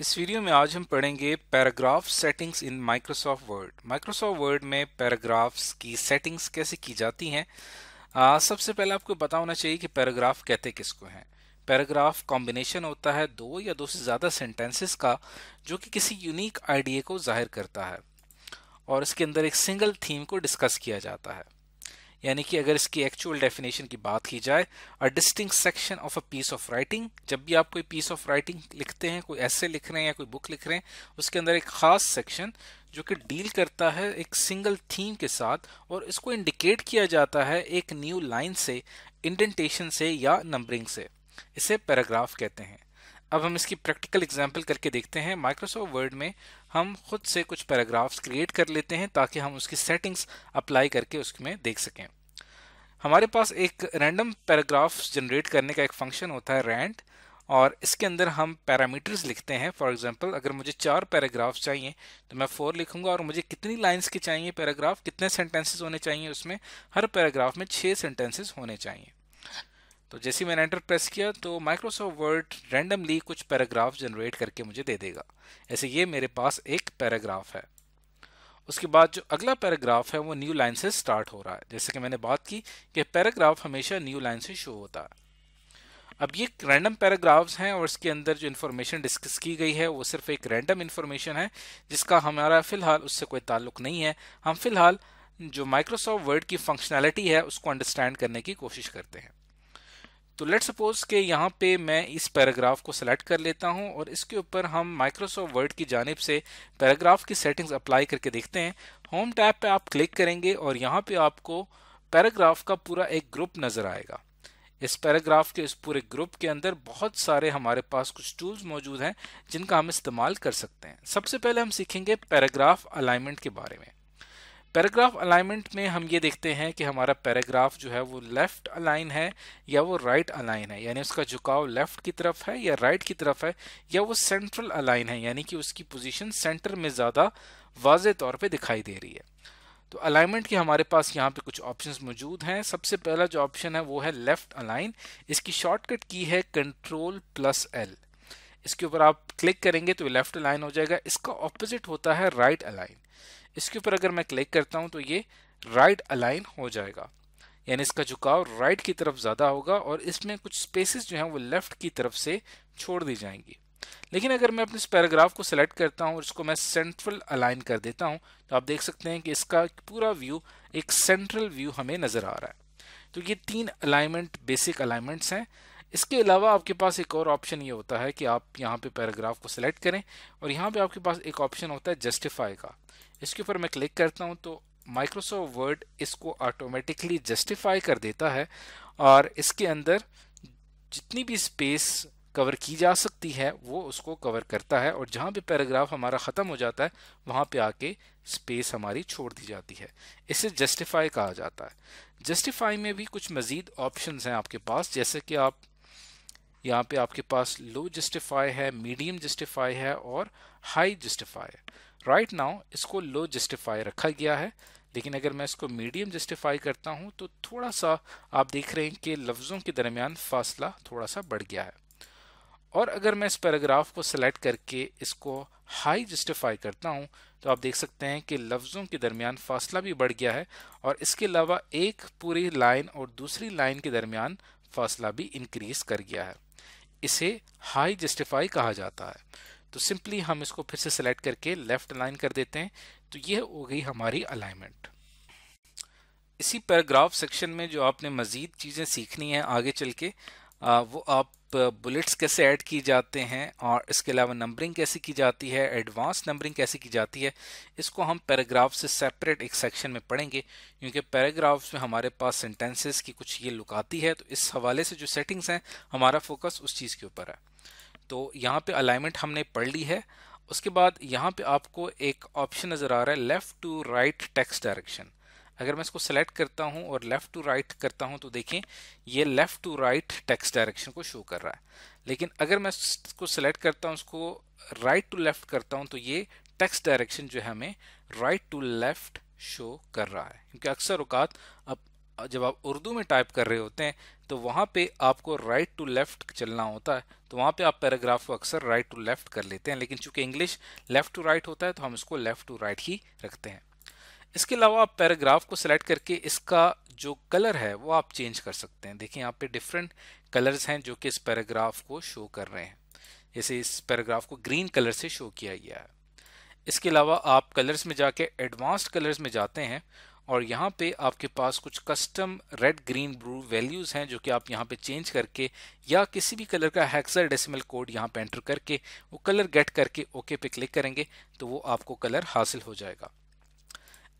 इस वीडियो में आज हम पढ़ेंगे paragraph settings in Microsoft Word Microsoft Word में पैराग्राफ्स की सेटिंग्स कैसे की जाती हैं सबसे पहले आपको बता होना चाहिए कि पैराग्राफ कहते किसको हैं पैराग्राफ कॉम्बिनेशन होता है दो या दो से ज़्यादा सेंटेंसेस का जो कि किसी यूनिक आइडिया को जाहिर करता है और इसके अंदर एक सिंगल थीम को डिस्कस किया जाता है यानी कि अगर इसकी एक्चुअल डेफिनेशन की बात की जाए a distinct section of a piece of writing जब भी आप कोई पीस ऑफ राइटिंग लिखते हैं कोई ऐसे लिख रहे हैं या कोई बुक लिख रहे हैं उसके अंदर एक खास सेक्शन जो कि डील करता है एक सिंगल थीम के साथ और इसको इंडिकेट किया जाता है एक न्यू लाइन से इंडेंटेशन से या नंबरिंग से इसे पैराग्राफ कहते हैं अब हम इसकी प्रैक्टिकल एग्जाम्पल करके देखते हैं माइक्रोसॉफ्ट वर्ड में हम खुद से कुछ पैराग्राफ्स क्रिएट कर लेते हैं ताकि हम उसकी सेटिंग्स अप्लाई करके उसमें देख सकें हमारे पास एक रैंडम पैराग्राफ जनरेट करने का एक फंक्शन होता है रैंट और इसके अंदर हम पैरामीटर्स लिखते हैं फॉर एग्जांपल अगर मुझे चार पैराग्राफ चाहिए तो मैं फोर लिखूंगा और मुझे कितनी लाइंस के चाहिए पैराग्राफ कितने सेंटेंसेस होने चाहिए उसमें हर पैराग्राफ में छः सेंटेंसेस होने चाहिए तो जैसे मैंने एंटर प्रेस किया तो माइक्रोसॉफ्ट वर्ड रैंडमली कुछ पैराग्राफ जनरेट करके मुझे दे देगा ऐसे ये मेरे पास एक पैराग्राफ है उसके बाद जो अगला पैराग्राफ है वो न्यू लाइन से स्टार्ट हो रहा है जैसे कि मैंने बात की कि पैराग्राफ हमेशा न्यू लाइन से शुरू होता है अब ये रैंडम पैराग्राफ्स हैं और इसके अंदर जो इन्फॉर्मेशन डिस्कस की गई है वो सिर्फ एक रैंडम इन्फॉर्मेशन है जिसका हमारा फ़िलहाल उससे कोई ताल्लुक नहीं है हम फिलहाल जो माइक्रोसॉफ्ट वर्ड की फंक्शनैलिटी है उसको अंडरस्टैंड करने की कोशिश करते हैं तो लेट सपोज के यहाँ पे मैं इस पैराग्राफ को सेलेक्ट कर लेता हूँ और इसके ऊपर हम माइक्रोसॉफ्ट वर्ड की जानब से पैराग्राफ की सेटिंग्स अप्लाई करके देखते हैं होम टैब पे आप क्लिक करेंगे और यहाँ पे आपको पैराग्राफ का पूरा एक ग्रुप नज़र आएगा इस पैराग्राफ के इस पूरे ग्रुप के अंदर बहुत सारे हमारे पास कुछ टूल्स मौजूद हैं जिनका हम इस्तेमाल कर सकते हैं सबसे पहले हम सीखेंगे पैराग्राफ अलाइनमेंट के बारे में पैराग्राफ अलाइनमेंट में हम ये देखते हैं कि हमारा पैराग्राफ जो है वो लेफ़्ट अलाइन है या वो राइट right अलाइन है यानी उसका झुकाव लेफ़्ट की तरफ है या राइट right की तरफ है या वो सेंट्रल अलाइन है यानी कि उसकी पोजीशन सेंटर में ज़्यादा वाज तौर पे दिखाई दे रही है तो अलाइनमेंट के हमारे पास यहाँ पे कुछ ऑप्शंस मौजूद हैं सबसे पहला जो ऑप्शन है वो है लेफ़्ट अलाइन इसकी शॉर्टकट की है कंट्रोल प्लस एल इसके ऊपर आप क्लिक करेंगे तो लेफ़्ट अलाइन हो जाएगा इसका ऑपोजिट होता है राइट right अलाइन इसके ऊपर अगर मैं क्लिक करता हूँ तो ये राइट अलाइन हो जाएगा यानी इसका झुकाव राइट की तरफ ज़्यादा होगा और इसमें कुछ स्पेसेस जो हैं वो लेफ्ट की तरफ से छोड़ दी जाएंगी लेकिन अगर मैं अपने इस पैराग्राफ को सिलेक्ट करता हूँ और इसको मैं सेंट्रल अलाइन कर देता हूँ तो आप देख सकते हैं कि इसका पूरा व्यू एक सेंट्रल व्यू हमें नज़र आ रहा है तो ये तीन अलाइनमेंट बेसिक अलाइनमेंट्स हैं इसके अलावा आपके पास एक और ऑप्शन ये होता है कि आप यहाँ पे पैराग्राफ को सिलेक्ट करें और यहाँ पे आपके पास एक ऑप्शन होता है जस्टिफाई का इसके ऊपर मैं क्लिक करता हूँ तो माइक्रोसॉफ्ट वर्ड इसको ऑटोमेटिकली जस्टिफाई कर देता है और इसके अंदर जितनी भी स्पेस कवर की जा सकती है वो उसको कवर करता है और जहाँ पे पैराग्राफ हमारा ख़त्म हो जाता है वहाँ पे आके स्पेस हमारी छोड़ दी जाती है इसे जस्टिफाई कहा जाता है जस्टिफाई में भी कुछ मज़ीद ऑप्शंस हैं आपके पास जैसे कि आप यहाँ पे आपके पास लो जस्टिफाई है मीडियम जस्टिफाई है और हाई जस्टिफाई है राइट right नाउ इसको लो जस्टिफाई रखा गया है लेकिन अगर मैं इसको मीडियम जस्टिफाई करता हूँ तो थोड़ा सा आप देख रहे हैं कि लफ्ज़ों के दरमियान फासला थोड़ा सा बढ़ गया है और अगर मैं इस पैराग्राफ को सिलेक्ट करके इसको हाई जस्टिफाई करता हूँ तो आप देख सकते हैं कि लफ्ज़ों के दरमियान फासला भी बढ़ गया है और इसके अलावा एक पूरी लाइन और दूसरी लाइन के दरमियान फासला भी इंक्रीज़ कर गया है इसे हाई जस्टिफाई कहा जाता है तो सिंपली हम इसको फिर से सिलेक्ट करके लेफ्ट अलाइन कर देते हैं तो ये हो गई हमारी अलाइनमेंट इसी पैराग्राफ सेक्शन में जो आपने मज़ीद चीज़ें सीखनी है आगे चल के आ, वो आप बुलेट्स कैसे ऐड की जाते हैं और इसके अलावा नंबरिंग कैसे की जाती है एडवांस नंबरिंग कैसे की जाती है इसको हम पैराग्राफ से सेपरेट एक सेक्शन में पढ़ेंगे क्योंकि पैराग्राफ्स में हमारे पास सेंटेंसेस की कुछ ये लुक आती है तो इस हवाले से जो सेटिंग्स हैं हमारा फोकस उस चीज़ के ऊपर है तो यहाँ पर अलाइनमेंट हमने पढ़ ली है उसके बाद यहाँ पर आपको एक ऑप्शन नज़र आ रहा है left to right text direction अगर मैं इसको सेलेक्ट करता हूँ और लेफ़्ट टू राइट करता हूँ तो देखें ये left to right text direction को शो कर रहा है लेकिन अगर मैं इसको सेलेक्ट करता हूँ उसको राइट टू लेफ़्ट करता हूँ तो ये टेक्स्ट डायरेक्शन जो है हमें राइट टू लेफ़्ट शो कर रहा है क्योंकि अक्सर अवकात अब जब आप उर्दू में टाइप कर रहे होते हैं तो वहाँ पे आपको राइट टू लेफ़्ट चलना होता है तो वहाँ पे आप पैराग्राफ को अक्सर राइट टू लेफ़्ट कर लेते हैं लेकिन चूंकि इंग्लिश लेफ़्ट टू राइट होता है तो हम इसको लेफ़्ट टू राइट ही रखते हैं इसके अलावा आप पैराग्राफ को सिलेक्ट करके इसका जो कलर है वो आप चेंज कर सकते हैं देखिए यहाँ पे डिफरेंट कलर्स हैं जो कि इस पैराग्राफ को शो कर रहे हैं जैसे इस पैराग्राफ को ग्रीन कलर से शो किया गया है इसके अलावा आप कलर्स में जाके एडवांस्ड कलर्स में जाते हैं और यहाँ पे आपके पास कुछ custom red green blue values हैं जो कि आप यहाँ पे चेंज करके या किसी भी कलर का हैक्सर डेसिमल कोड यहाँ पे एंटर करके वो कलर गेट करके ओके पे क्लिक करेंगे तो वो आपको कलर हासिल हो जाएगा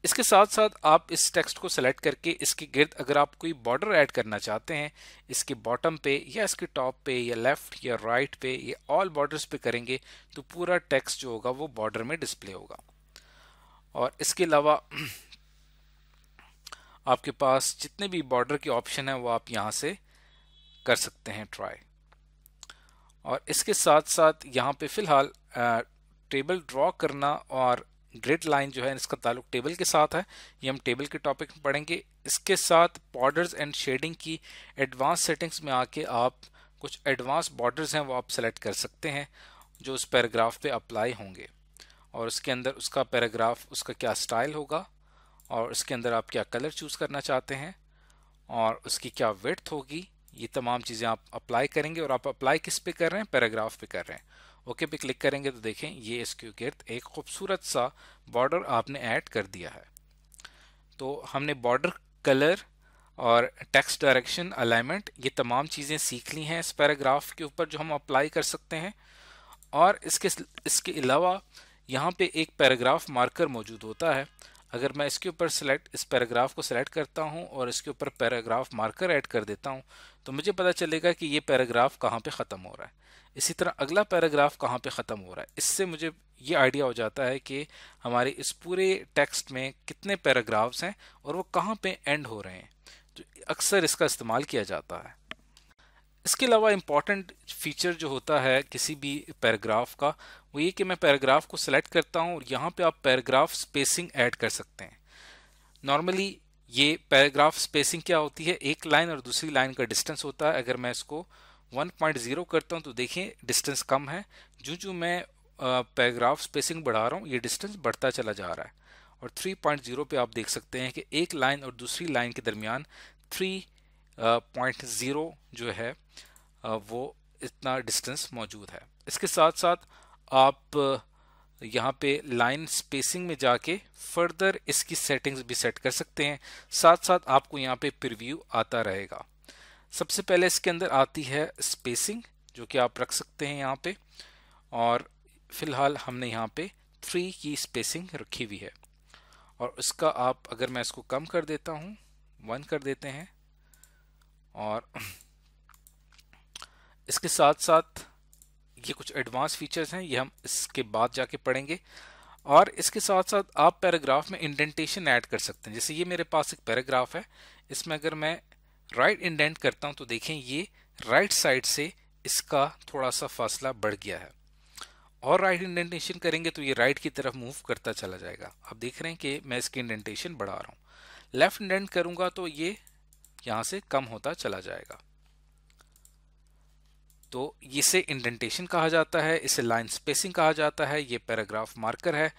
इसके साथ साथ आप इस टेक्स्ट को सिलेक्ट करके इसके गिर्द अगर आप कोई बॉर्डर ऐड करना चाहते हैं इसके बॉटम पे या इसके टॉप पे या लेफ्ट या राइट पे या ऑल बॉर्डर्स पे करेंगे तो पूरा टेक्स्ट जो होगा वो बॉर्डर में डिस्प्ले होगा और इसके अलावा आपके पास जितने भी बॉर्डर के ऑप्शन हैं वो आप यहाँ से कर सकते हैं ट्राई और इसके साथ साथ यहाँ पे फ़िलहाल टेबल ड्रॉ करना और ग्रिड लाइन जो है इसका ताल्लुक टेबल के साथ है ये हम टेबल के टॉपिक में पढ़ेंगे इसके साथ बॉर्डर्स एंड शेडिंग की एडवांस सेटिंग्स में आके आप कुछ एडवांस बॉर्डर्स हैं वो आप सेलेक्ट कर सकते हैं जो उस पैराग्राफ पे अप्लाई होंगे और उसके अंदर उसका पैराग्राफ उसका क्या स्टाइल होगा और उसके अंदर आप क्या कलर चूज़ करना चाहते हैं और उसकी क्या वेथ होगी ये तमाम चीज़ें आप अप्लाई करेंगे और आप अप्लाई किस पे कर रहे हैं पैराग्राफ पे कर रहे हैं ओके पे क्लिक करेंगे तो देखें ये इसके गिर्द एक खूबसूरत सा बॉर्डर आपने ऐड कर दिया है तो हमने बॉर्डर कलर और टेक्स्ट डायरेक्शन अलाइनमेंट ये तमाम चीज़ें सीख ली हैं इस पैराग्राफ के ऊपर जो हम अप्लाई कर सकते हैं और इसके इसके अलावा यहाँ पे एक पैराग्राफ मार्कर मौजूद होता है अगर मैं इसके ऊपर सेलेक्ट इस पैराग्राफ को सेलेक्ट करता हूँ और इसके ऊपर पैराग्राफ मार्कर ऐड कर देता हूँ तो मुझे पता चलेगा कि ये पैराग्राफ कहाँ पे ख़त्म हो रहा है इसी तरह अगला पैराग्राफ कहाँ पे ख़त्म हो रहा है इससे मुझे ये आइडिया हो जाता है कि हमारे इस पूरे टेक्स्ट में कितने पैराग्राफ्स हैं और वो कहाँ पे एंड हो रहे हैं तो अक्सर इसका इस्तेमाल किया जाता है इसके अलावा इम्पॉर्टेंट फीचर जो होता है किसी भी पैराग्राफ का वो ये कि मैं पैराग्राफ को सिलेक्ट करता हूँ और यहाँ पे आप पैराग्राफ स्पेसिंग ऐड कर सकते हैं नॉर्मली ये पैराग्राफ स्पेसिंग क्या होती है एक लाइन और दूसरी लाइन का डिस्टेंस होता है अगर मैं इसको 1.0 करता हूँ तो देखिए डिस्टेंस कम है जो जो मैं पैराग्राफ स्पेसिंग बढ़ा रहा हूँ ये डिस्टेंस बढ़ता चला जा रहा है और 3.0 पे आप देख सकते हैं कि एक लाइन और दूसरी लाइन के दरमियान 3.0 जो है वो इतना डिस्टेंस मौजूद है इसके साथ साथ आप यहाँ पे लाइन स्पेसिंग में जाके फर्दर इसकी सेटिंग्स भी सेट कर सकते हैं साथ साथ आपको यहाँ पे प्रिव्यू आता रहेगा सबसे पहले इसके अंदर आती है स्पेसिंग जो कि आप रख सकते हैं यहाँ पे और फिलहाल हमने यहाँ पे थ्री की स्पेसिंग रखी हुई है और इसका आप अगर मैं इसको कम कर देता हूँ वन कर देते हैं और इसके साथ साथ ये कुछ एडवांस फीचर्स हैं ये हम इसके बाद जाके पढ़ेंगे और इसके साथ साथ आप पैराग्राफ में इंडेंटेशन ऐड कर सकते हैं जैसे ये मेरे पास एक पैराग्राफ है इसमें अगर मैं राइट right इंडेंट करता हूँ तो देखें ये राइट right साइड से इसका थोड़ा सा फासला बढ़ गया है और राइट right इंडेंटेशन करेंगे तो ये राइट right की तरफ मूव करता चला जाएगा आप देख रहे हैं कि मैं इसकी इंडेंटेशन बढ़ा रहा हूँ लेफ्ट इंडेंट करूँगा तो ये यहाँ से कम होता चला जाएगा तो इसे इंडेंटेशन कहा जाता है इसे लाइन स्पेसिंग कहा जाता है ये पैराग्राफ मार्कर है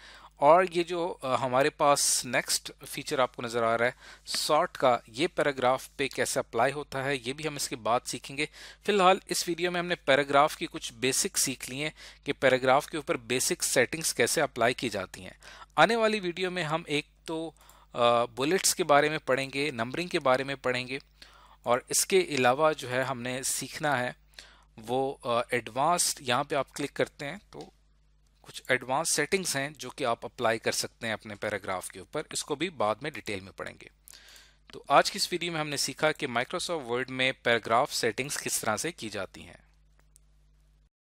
और ये जो हमारे पास नेक्स्ट फीचर आपको नज़र आ रहा है शॉर्ट का ये पैराग्राफ पे कैसे अप्लाई होता है ये भी हम इसके बाद सीखेंगे फिलहाल इस वीडियो में हमने पैराग्राफ की कुछ बेसिक सीख ली हैं कि पैराग्राफ के ऊपर बेसिक सेटिंग्स कैसे अप्लाई की जाती हैं आने वाली वीडियो में हम एक तो बुलेट्स के बारे में पढ़ेंगे नंबरिंग के बारे में पढ़ेंगे और इसके अलावा जो है हमने सीखना है वो एडवांस्ड uh, यहाँ पे आप क्लिक करते हैं तो कुछ एडवांस सेटिंग्स हैं जो कि आप अप्लाई कर सकते हैं अपने पैराग्राफ के ऊपर इसको भी बाद में डिटेल में पढ़ेंगे तो आज की इस वीडियो में हमने सीखा कि माइक्रोसॉफ्ट वर्ड में पैराग्राफ सेटिंग्स किस तरह से की जाती हैं